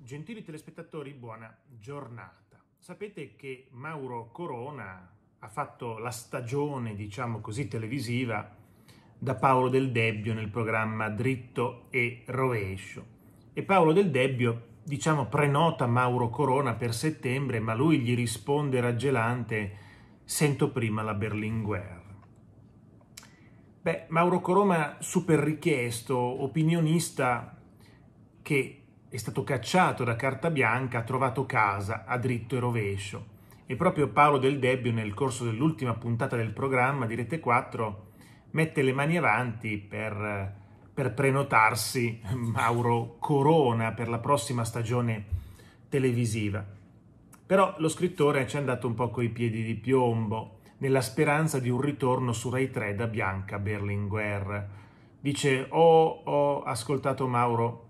Gentili telespettatori, buona giornata. Sapete che Mauro Corona ha fatto la stagione, diciamo così, televisiva da Paolo Del Debbio nel programma Dritto e Rovescio. E Paolo Del Debbio, diciamo, prenota Mauro Corona per settembre, ma lui gli risponde raggelante «Sento prima la Berlinguer». Beh, Mauro Corona, super richiesto, opinionista che è stato cacciato da Carta Bianca ha trovato casa a dritto e rovescio. E proprio Paolo Del Debbio nel corso dell'ultima puntata del programma di Rete 4 mette le mani avanti per, per prenotarsi Mauro Corona per la prossima stagione televisiva. Però lo scrittore ci è andato un po' coi piedi di piombo, nella speranza di un ritorno su Rai 3 da Bianca Berlinguer. Dice, oh, ho ascoltato Mauro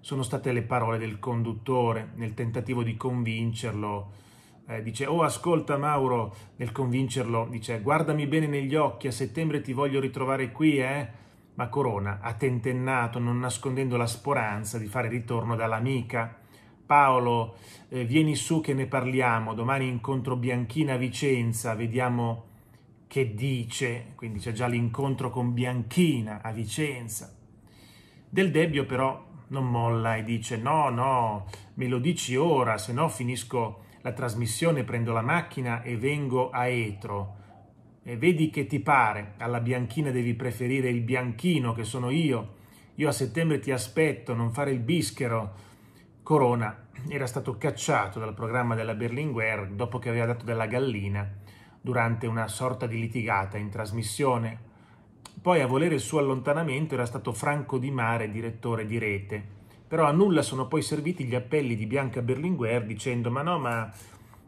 sono state le parole del conduttore nel tentativo di convincerlo. Eh, dice, oh ascolta Mauro, nel convincerlo, dice, guardami bene negli occhi, a settembre ti voglio ritrovare qui, eh? Ma Corona ha tentennato, non nascondendo la speranza di fare ritorno dall'amica. Paolo, eh, vieni su che ne parliamo, domani incontro Bianchina a Vicenza, vediamo che dice, quindi c'è già l'incontro con Bianchina a Vicenza. Del Debbio però non molla e dice no, no, me lo dici ora, se no finisco la trasmissione, prendo la macchina e vengo a Etro. E vedi che ti pare, alla bianchina devi preferire il bianchino che sono io. Io a settembre ti aspetto, non fare il bischero. Corona era stato cacciato dal programma della Berlinguer dopo che aveva dato della gallina durante una sorta di litigata in trasmissione poi a volere il suo allontanamento era stato Franco Di Mare, direttore di Rete. Però a nulla sono poi serviti gli appelli di Bianca Berlinguer dicendo ma no, ma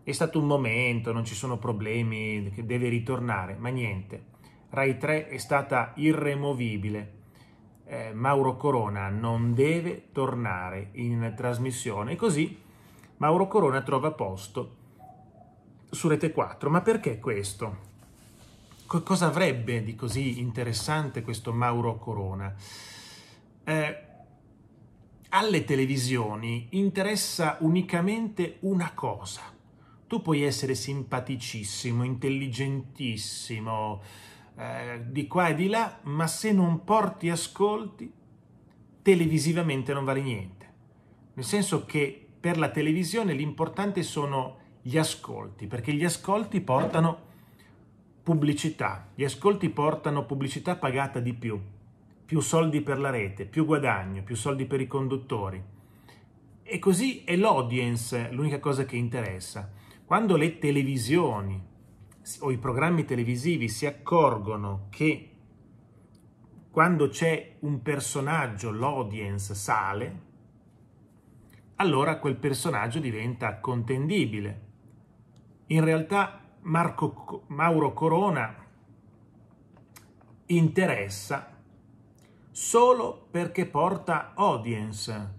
è stato un momento, non ci sono problemi, deve ritornare, ma niente. Rai 3 è stata irremovibile. Eh, Mauro Corona non deve tornare in trasmissione. E così Mauro Corona trova posto su Rete 4. Ma perché questo? co- cosa avrebbe di così interessante questo Mauro Corona? Eh, alle televisioni interessa unicamente una cosa. Tu puoi essere simpaticissimo, intelligentissimo, eh, di qua e di là, ma se non porti ascolti, televisivamente non vale niente. Nel senso che per la televisione l'importante sono gli ascolti, perché gli ascolti portano pubblicità. Gli ascolti portano pubblicità pagata di più, più soldi per la rete, più guadagno, più soldi per i conduttori. E così è l'audience l'unica cosa che interessa. Quando le televisioni o i programmi televisivi si accorgono che quando c'è un personaggio l'audience sale, allora quel personaggio diventa contendibile. In realtà Marco, Mauro Corona interessa solo perché porta audience.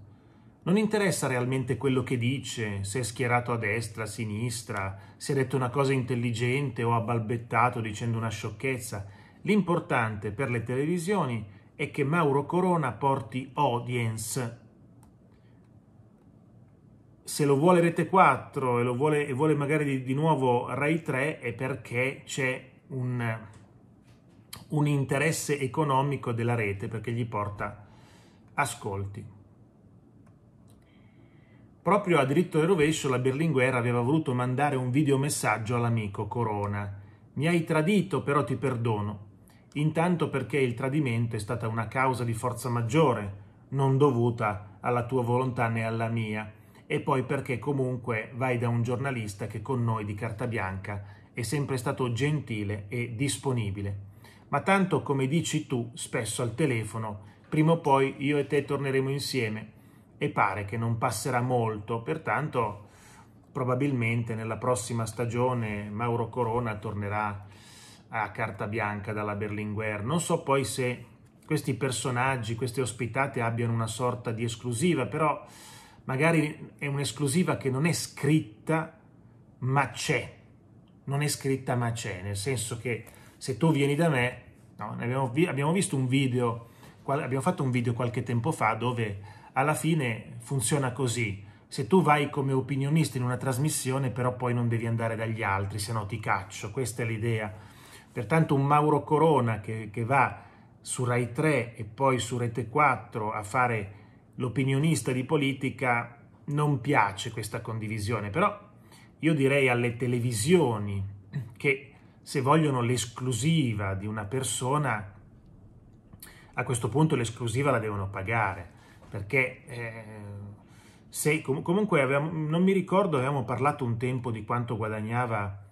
Non interessa realmente quello che dice, se è schierato a destra, a sinistra, se ha detto una cosa intelligente o ha balbettato dicendo una sciocchezza. L'importante per le televisioni è che Mauro Corona porti audience se lo vuole Rete 4 e, lo vuole, e vuole magari di, di, nuovo Rai 3 è perché c'è un, un interesse economico della rete perché gli porta ascolti. Proprio a diritto e rovescio la Berlinguer aveva voluto mandare un videomessaggio all'amico Corona. Mi hai tradito, però ti perdono. Intanto perché il tradimento è stata una causa di forza maggiore, non dovuta alla tua volontà né alla mia e poi perché comunque vai da un giornalista che con noi di carta bianca è sempre stato gentile e disponibile. Ma tanto come dici tu spesso al telefono, prima o poi io e te torneremo insieme e pare che non passerà molto, pertanto probabilmente nella prossima stagione Mauro Corona tornerà a carta bianca dalla Berlinguer. Non so poi se questi personaggi, queste ospitate abbiano una sorta di esclusiva, però magari è un'esclusiva che non è scritta ma c'è, non è scritta ma c'è, nel senso che se tu vieni da me, no, abbiamo, vi abbiamo, visto un video, abbiamo fatto un video qualche tempo fa dove alla fine funziona così, se tu vai come opinionista in una trasmissione però poi non devi andare dagli altri, se no ti caccio, questa è l'idea. Pertanto un Mauro Corona che, che va su Rai 3 e poi su Rete 4 a fare l'opinionista di politica non piace questa condivisione, però io direi alle televisioni che se vogliono l'esclusiva di una persona, a questo punto l'esclusiva la devono pagare, perché eh, se, com comunque avevamo, non mi ricordo, avevamo parlato un tempo di quanto guadagnava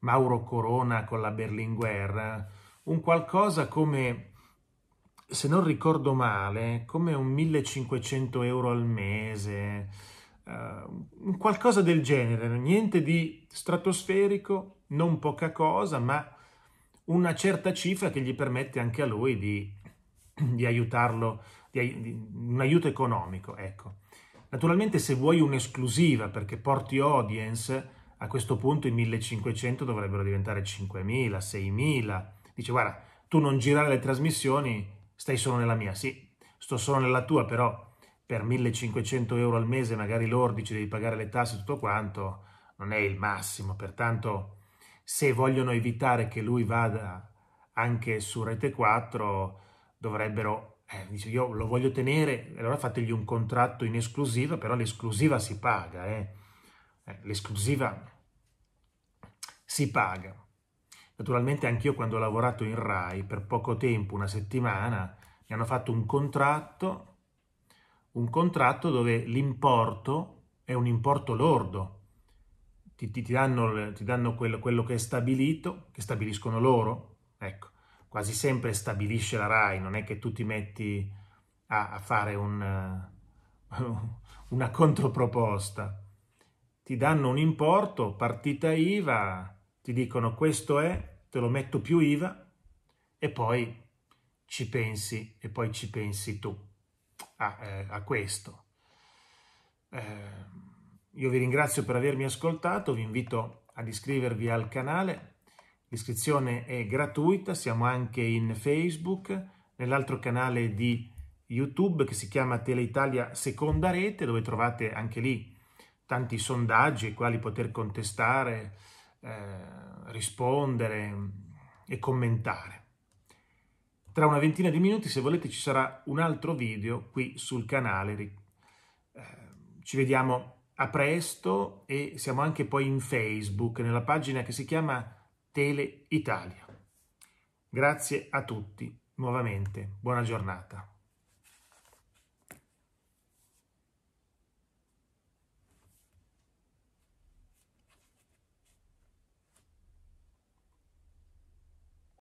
Mauro Corona con la Berlinguer, un qualcosa come se non ricordo male, come un 1500 euro al mese, uh, qualcosa del genere, niente di stratosferico, non poca cosa, ma una certa cifra che gli permette anche a lui di, di aiutarlo, di, di, un aiuto economico, ecco. Naturalmente se vuoi un'esclusiva perché porti audience, a questo punto i 1500 dovrebbero diventare 5000, 6000. Dice guarda, tu non girare le trasmissioni stai solo nella mia, sì, sto solo nella tua, però per 1500 euro al mese, magari lordi, ci devi pagare le tasse e tutto quanto, non è il massimo. Pertanto, se vogliono evitare che lui vada anche su Rete 4, dovrebbero, eh, dice, io lo voglio tenere, allora fategli un contratto in esclusiva, però l'esclusiva si paga, eh. eh l'esclusiva si paga. Naturalmente anch'io quando ho lavorato in RAI per poco tempo, una settimana, mi hanno fatto un contratto, un contratto dove l'importo è un importo lordo. Ti, ti, ti danno, ti danno quello, quello, che è stabilito, che stabiliscono loro. Ecco, quasi sempre stabilisce la RAI, non è che tu ti metti a, a fare un, una controproposta. Ti danno un importo, partita IVA, ti dicono questo è, te lo metto più IVA e poi ci pensi e poi ci pensi tu a, eh, a questo. Eh, io vi ringrazio per avermi ascoltato, vi invito ad iscrivervi al canale, l'iscrizione è gratuita, siamo anche in Facebook, nell'altro canale di YouTube che si chiama Teleitalia Seconda Rete, dove trovate anche lì tanti sondaggi ai quali poter contestare, eh, rispondere e commentare. Tra una ventina di minuti, se volete, ci sarà un altro video qui sul canale. Eh, ci vediamo a presto e siamo anche poi in Facebook, nella pagina che si chiama Tele Italia. Grazie a tutti nuovamente, buona giornata.